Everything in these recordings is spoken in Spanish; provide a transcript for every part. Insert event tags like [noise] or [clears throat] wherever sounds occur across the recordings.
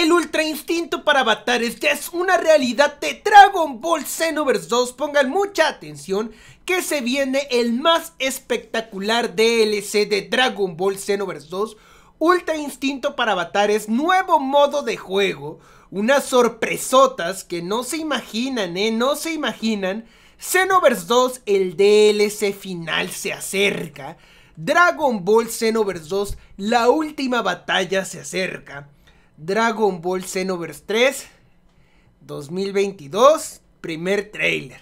El Ultra Instinto para avatares ya es una realidad de Dragon Ball Xenoverse 2. Pongan mucha atención que se viene el más espectacular DLC de Dragon Ball Xenoverse 2. Ultra Instinto para avatares, nuevo modo de juego. Unas sorpresotas que no se imaginan, ¿eh? No se imaginan. Xenoverse 2, el DLC final se acerca. Dragon Ball Xenoverse 2, la última batalla se acerca. Dragon Ball Xenoverse 3 2022, primer trailer.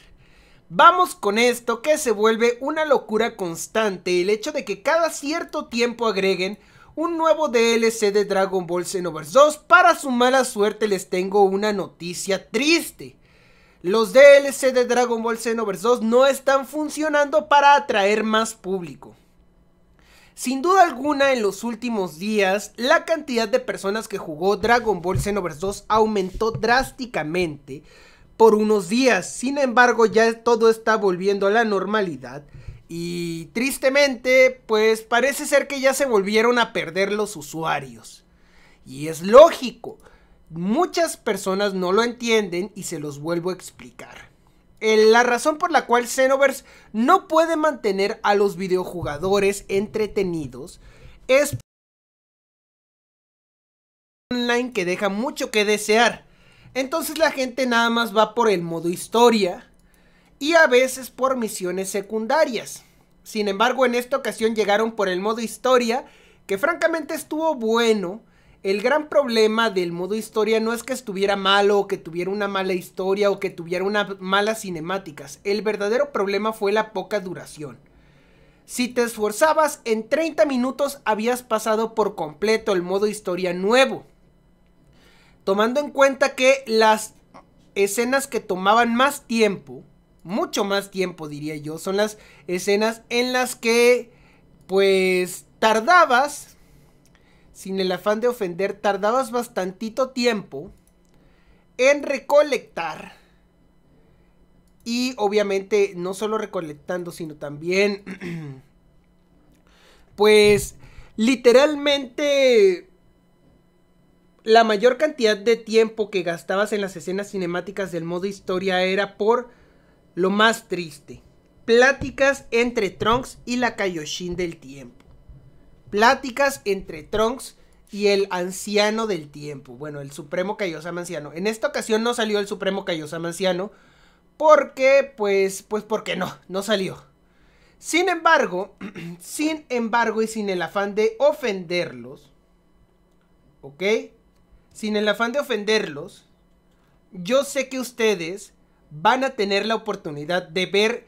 Vamos con esto que se vuelve una locura constante el hecho de que cada cierto tiempo agreguen un nuevo DLC de Dragon Ball Xenoverse 2. Para su mala suerte les tengo una noticia triste. Los DLC de Dragon Ball Xenoverse 2 no están funcionando para atraer más público. Sin duda alguna, en los últimos días, la cantidad de personas que jugó Dragon Ball Xenoverse 2 aumentó drásticamente por unos días. Sin embargo, ya todo está volviendo a la normalidad. Y tristemente, pues parece ser que ya se volvieron a perder los usuarios. Y es lógico. Muchas personas no lo entienden y se los vuelvo a explicar. Eh, la razón por la cual Xenoverse no puede mantener a los videojugadores entretenidos es online que deja mucho que desear. Entonces la gente nada más va por el modo historia y a veces por misiones secundarias. Sin embargo, en esta ocasión llegaron por el modo historia, que francamente estuvo bueno, el gran problema del modo historia no es que estuviera malo o que tuviera una mala historia o que tuviera unas malas cinemáticas. El verdadero problema fue la poca duración. Si te esforzabas, en 30 minutos habías pasado por completo el modo historia nuevo. Tomando en cuenta que las escenas que tomaban más tiempo, mucho más tiempo diría yo, son las escenas en las que pues tardabas sin el afán de ofender, tardabas bastantito tiempo en recolectar. Y obviamente no solo recolectando, sino también, [clears throat] pues literalmente la mayor cantidad de tiempo que gastabas en las escenas cinemáticas del modo historia era por lo más triste. Pláticas entre Trunks y la Kaioshin del tiempo. Pláticas entre Trunks y el anciano del tiempo. Bueno, el Supremo Kaiosama anciano. En esta ocasión no salió el Supremo Kaiosama anciano. Porque, pues, pues porque no, no salió. Sin embargo, [clears throat] sin embargo y sin el afán de ofenderlos, ¿ok? Sin el afán de ofenderlos, yo sé que ustedes van a tener la oportunidad de ver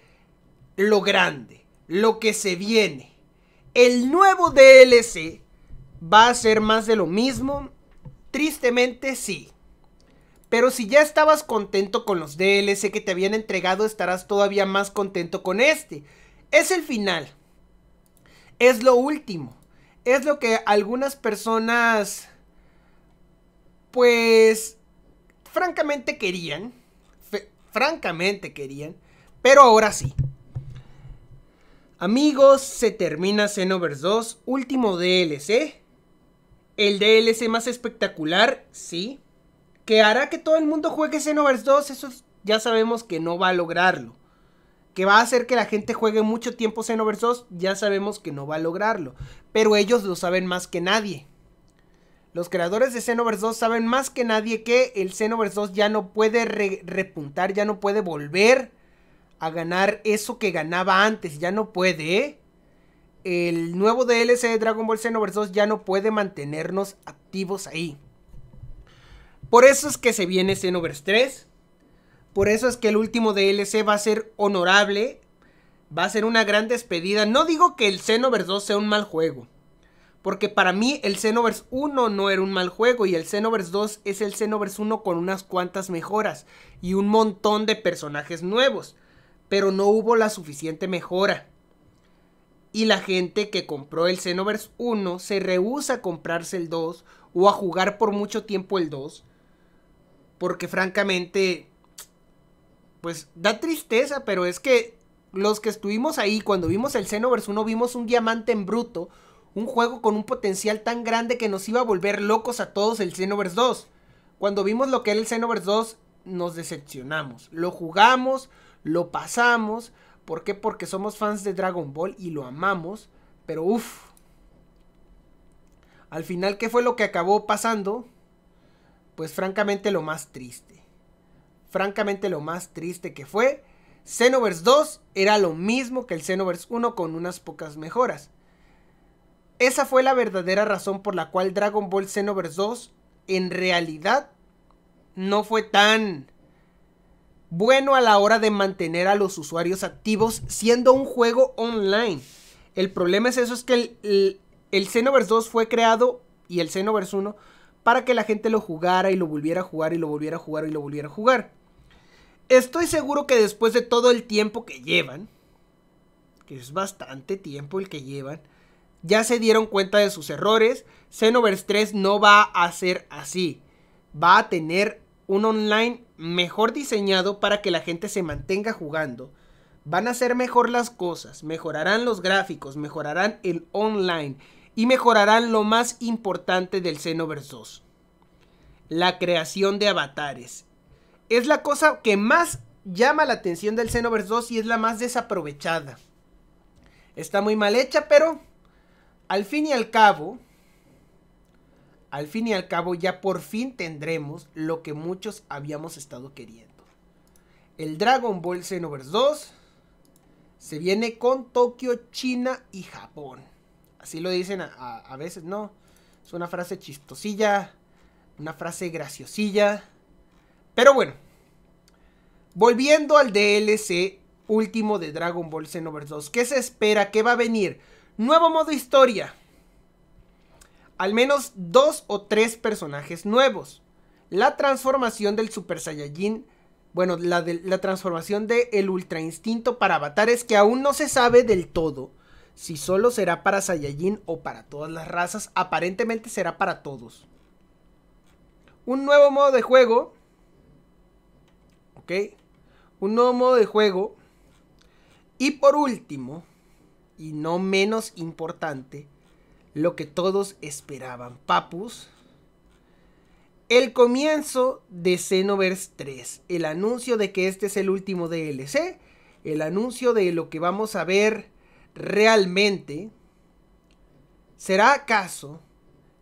lo grande, lo que se viene el nuevo DLC va a ser más de lo mismo. Tristemente sí. Pero si ya estabas contento con los DLC que te habían entregado, estarás todavía más contento con este. Es el final. Es lo último. Es lo que algunas personas, pues, francamente querían. Francamente querían. Pero ahora sí. Amigos, se termina Xenoverse 2, último DLC. El DLC más espectacular, sí. Que hará que todo el mundo juegue Xenoverse 2, eso ya sabemos que no va a lograrlo. Que va a hacer que la gente juegue mucho tiempo Xenoverse 2, ya sabemos que no va a lograrlo. Pero ellos lo saben más que nadie. Los creadores de Xenoverse 2 saben más que nadie que el Xenoverse 2 ya no puede repuntar, ya no puede volver a ganar eso que ganaba antes. Ya no puede. ¿eh? El nuevo DLC de Dragon Ball Xenoverse 2 ya no puede mantenernos activos ahí. Por eso es que se viene Xenoverse 3. Por eso es que el último DLC va a ser honorable. Va a ser una gran despedida. No digo que el Xenoverse 2 sea un mal juego. Porque para mí el Xenoverse 1 no era un mal juego y el Xenoverse 2 es el Xenoverse 1 con unas cuantas mejoras y un montón de personajes nuevos pero no hubo la suficiente mejora. Y la gente que compró el Xenoverse 1 se rehúsa a comprarse el 2 o a jugar por mucho tiempo el 2. Porque francamente, pues da tristeza, pero es que los que estuvimos ahí cuando vimos el Xenoverse 1 vimos un diamante en bruto, un juego con un potencial tan grande que nos iba a volver locos a todos el Xenoverse 2. Cuando vimos lo que era el Xenoverse 2 nos decepcionamos, lo jugamos, lo pasamos. ¿Por qué? Porque somos fans de Dragon Ball y lo amamos. Pero uff. Al final, ¿qué fue lo que acabó pasando? Pues francamente lo más triste. Francamente lo más triste que fue. Xenoverse 2 era lo mismo que el Xenoverse 1 con unas pocas mejoras. Esa fue la verdadera razón por la cual Dragon Ball Xenoverse 2 en realidad no fue tan bueno a la hora de mantener a los usuarios activos siendo un juego online. El problema es eso, es que el, el, 2 fue creado y el Xenoverse 1 para que la gente lo jugara y lo volviera a jugar y lo volviera a jugar y lo volviera a jugar. Estoy seguro que después de todo el tiempo que llevan, que es bastante tiempo el que llevan, ya se dieron cuenta de sus errores. Xenoverse 3 no va a ser así. Va a tener un online mejor diseñado para que la gente se mantenga jugando. Van a ser mejor las cosas, mejorarán los gráficos, mejorarán el online y mejorarán lo más importante del Xenoverse 2. La creación de avatares. Es la cosa que más llama la atención del Xenoverse 2 y es la más desaprovechada. Está muy mal hecha, pero al fin y al cabo, al fin y al cabo ya por fin tendremos lo que muchos habíamos estado queriendo. El Dragon Ball Xenoverse 2 se viene con Tokio, China y Japón. Así lo dicen a, veces, ¿no? Es una frase chistosilla, una frase graciosilla. Pero bueno, volviendo al DLC último de Dragon Ball Xenoverse 2, ¿qué se espera? ¿Qué va a venir? Nuevo modo historia al menos dos o tres personajes nuevos. La transformación del Super Saiyajin, bueno, la, transformación del Ultra Instinto para avatares que aún no se sabe del todo si solo será para Saiyajin o para todas las razas, aparentemente será para todos. Un nuevo modo de juego. Ok. Un nuevo modo de juego. Y por último, y no menos importante, lo que todos esperaban. Papus. El comienzo de Xenoverse 3. El anuncio de que este es el último DLC. El anuncio de lo que vamos a ver realmente. ¿Será acaso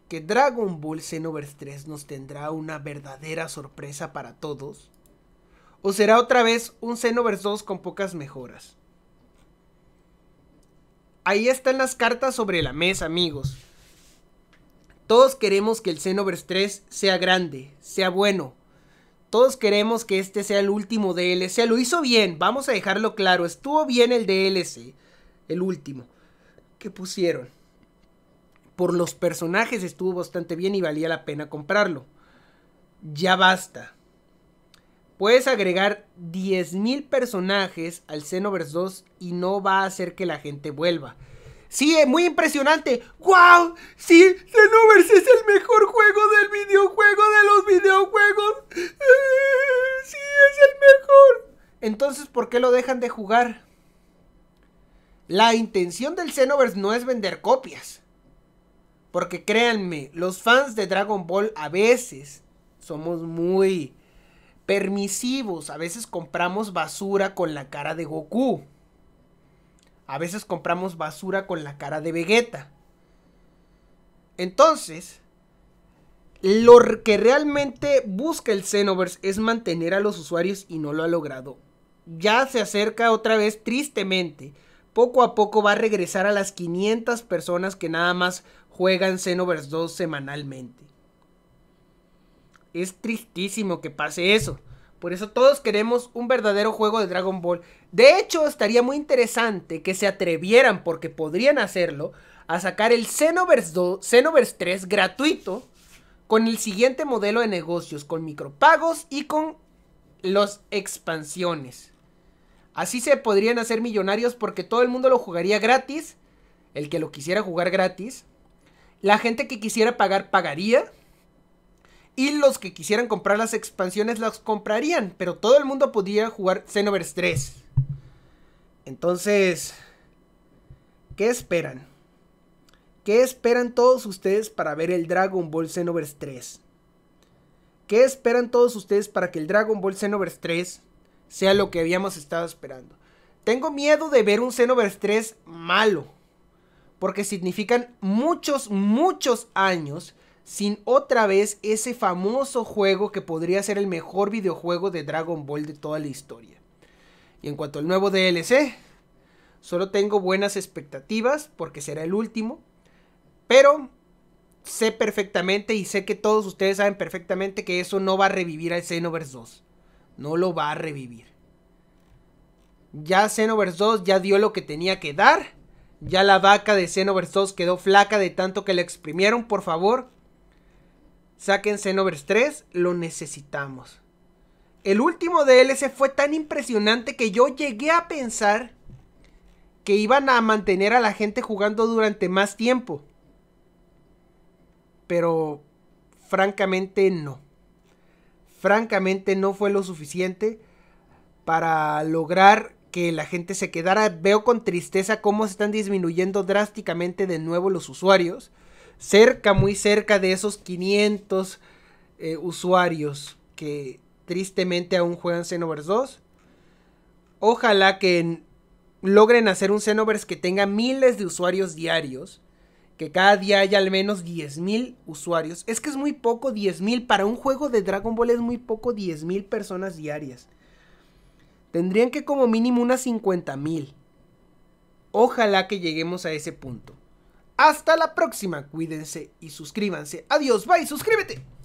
que Dragon Ball Xenoverse 3 nos tendrá una verdadera sorpresa para todos? ¿O será otra vez un Xenoverse 2 con pocas mejoras? ahí están las cartas sobre la mesa, amigos. Todos queremos que el Xenoverse 3 sea grande, sea bueno. Todos queremos que este sea el último DLC. Lo hizo bien, vamos a dejarlo claro. Estuvo bien el DLC, el último, que pusieron. Por los personajes estuvo bastante bien y valía la pena comprarlo. Ya basta. Puedes agregar 10.000 personajes al Xenoverse 2 y no va a hacer que la gente vuelva. Sí, es eh, muy impresionante. ¡Wow! Sí, Xenoverse es el mejor juego del videojuego de los videojuegos. Eh, sí, es el mejor. Entonces, ¿por qué lo dejan de jugar? La intención del Xenoverse no es vender copias. Porque créanme, los fans de Dragon Ball a veces somos muy permisivos. A veces compramos basura con la cara de Goku. A veces compramos basura con la cara de Vegeta. Entonces, lo que realmente busca el Xenoverse es mantener a los usuarios y no lo ha logrado. Ya se acerca otra vez tristemente. Poco a poco va a regresar a las 500 personas que nada más juegan Xenoverse 2 semanalmente. Es tristísimo que pase eso. Por eso todos queremos un verdadero juego de Dragon Ball. De hecho, estaría muy interesante que se atrevieran, porque podrían hacerlo, a sacar el Xenoverse, 2, Xenoverse 3 gratuito con el siguiente modelo de negocios, con micropagos y con las expansiones. Así se podrían hacer millonarios porque todo el mundo lo jugaría gratis, el que lo quisiera jugar gratis, la gente que quisiera pagar pagaría y los que quisieran comprar las expansiones las comprarían, pero todo el mundo podía jugar Xenoverse 3. Entonces, ¿qué esperan? ¿Qué esperan todos ustedes para ver el Dragon Ball Xenoverse 3? ¿Qué esperan todos ustedes para que el Dragon Ball Xenoverse 3 sea lo que habíamos estado esperando? Tengo miedo de ver un Xenoverse 3 malo, porque significan muchos, muchos años sin otra vez ese famoso juego que podría ser el mejor videojuego de Dragon Ball de toda la historia. Y en cuanto al nuevo DLC, solo tengo buenas expectativas porque será el último, pero sé perfectamente y sé que todos ustedes saben perfectamente que eso no va a revivir al Xenoverse 2. No lo va a revivir. Ya Xenoverse 2 ya dio lo que tenía que dar. Ya la vaca de Xenoverse 2 quedó flaca de tanto que la exprimieron, por favor Saquen Xenoverse 3, lo necesitamos. El último DLC fue tan impresionante que yo llegué a pensar que iban a mantener a la gente jugando durante más tiempo. Pero francamente no. Francamente no fue lo suficiente para lograr que la gente se quedara. Veo con tristeza cómo se están disminuyendo drásticamente de nuevo los usuarios cerca, muy cerca de esos 500 eh, usuarios que tristemente aún juegan Xenoverse 2. Ojalá que logren hacer un Xenoverse que tenga miles de usuarios diarios. Que cada día haya al menos 10.000 usuarios. Es que es muy poco 10.000. Para un juego de Dragon Ball es muy poco 10.000 personas diarias. Tendrían que como mínimo unas 50.000. Ojalá que lleguemos a ese punto. Hasta la próxima, cuídense y suscríbanse. Adiós, bye, suscríbete.